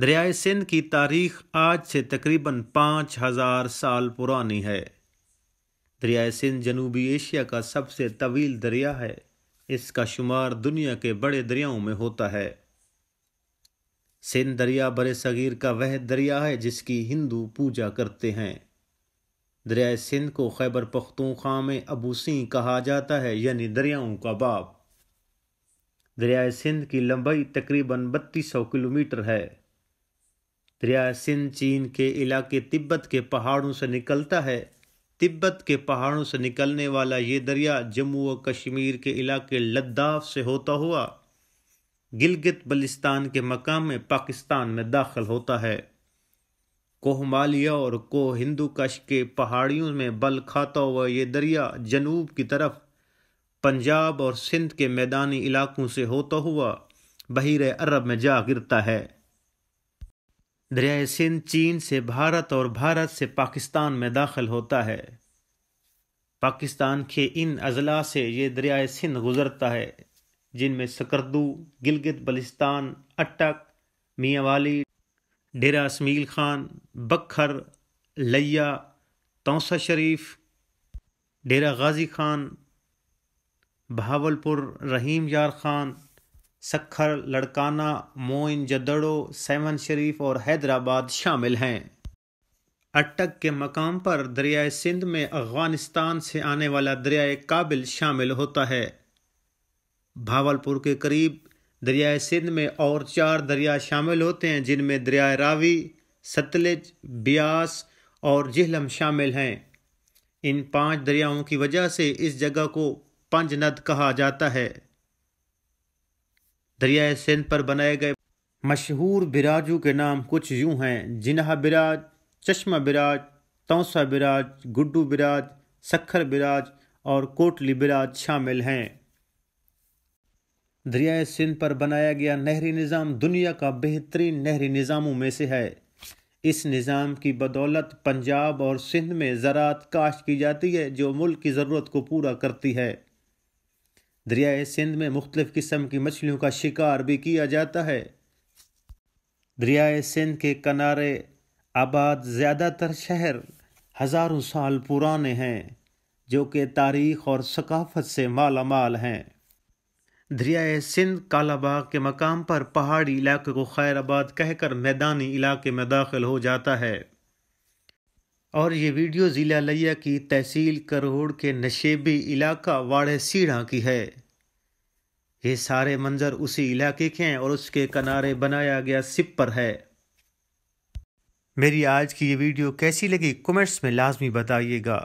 दरियाए सिंध की तारीख आज से तकरीबन पाँच हज़ार साल पुरानी है दरियाए सिंध जनूबी एशिया का सबसे तवील दरिया है इसका शुमार दुनिया के बड़े दरियाओं में होता है सिंध दरिया बर सगीर का वह दरिया है जिसकी हिंदू पूजा करते हैं दरियाए सिंध को खैबर पख्तूनख्वा में अबू सिंह कहा जाता है यानी दरियाओं का बाप दरियाए सिंध की लंबाई तकरीबन बत्तीस सौ किलोमीटर है सिंध चीन के इलाके तिब्बत के पहाड़ों से निकलता है तिब्बत के पहाड़ों से निकलने वाला ये दरिया जम्मू व कश्मीर के इलाके लद्दाख से होता हुआ गिलगित बलिस्तान के मकाम में पाकिस्तान में दाखिल होता है कोहमालिया और को हिंदू कश के पहाड़ियों में बल खाता हुआ ये दरिया जनूब की तरफ पंजाब और सिंध के मैदानी इलाकों से होता हुआ बहिर अरब में जा गिरता है दरियाए सिंध चीन से भारत और भारत से पाकिस्तान में दाखिल होता है पाकिस्तान के इन अजला से ये दरियाए सिंध गुजरता है जिनमें सकरदू गिलगित बलिस्तान अटक मियावाली, डेरा इसमील खान बखर लैया तौसा शरीफ डेरा गाजी खान बहावलपुर रहीम यार खान सखर लड़काना मोइन जदड़ो सेवन शरीफ और हैदराबाद शामिल हैं अटक के मकाम पर दरियाए सिंध में अफगानिस्तान से आने वाला दरियाए काबिल शामिल होता है भावलपुर के करीब दरियाए सिंध में और चार दरिया शामिल होते हैं जिनमें दरियाए रावी सतलज ब्यास और जिहलम शामिल हैं इन पांच दरियाओं की वजह से इस जगह को पंजनद कहा जाता है दरियाए सिंध पर बनाए गए मशहूर बिराजू के नाम कुछ यूं हैं जिन्हा बिराज चश्मा बिराज तौसा बिराज गुड्डू बिराज सखर बिराज और कोटली बिराज शामिल हैं दरियाए सिंध पर बनाया गया नहरी निज़ाम दुनिया का बेहतरीन नहरी निज़ामों में से है इस निज़ाम की बदौलत पंजाब और सिंध में ज़रात काश्त की जाती है जो मुल्क की ज़रूरत को पूरा करती है दरियाए सिंध में मुख्तलिफ़ किस्म की मछलियों का शिकार भी किया जाता है दरियाए सिंध के किनारे आबाद ज़्यादातर शहर हज़ारों साल पुराने हैं जो कि तारीख और सकाफत से माला माल हैं दरियाए सिंध कालाबाग के मकाम पर पहाड़ी इलाके को खैराबाद कहकर मैदानी इलाके में दाखिल हो जाता है और ये वीडियो ज़िला लिया की तहसील करोड़ के नशेबी इलाका वाड़े सीढ़ा की है ये सारे मंज़र उसी इलाके के हैं और उसके किनारे बनाया गया सिप पर है मेरी आज की ये वीडियो कैसी लगी कमेंट्स में लाजमी बताइएगा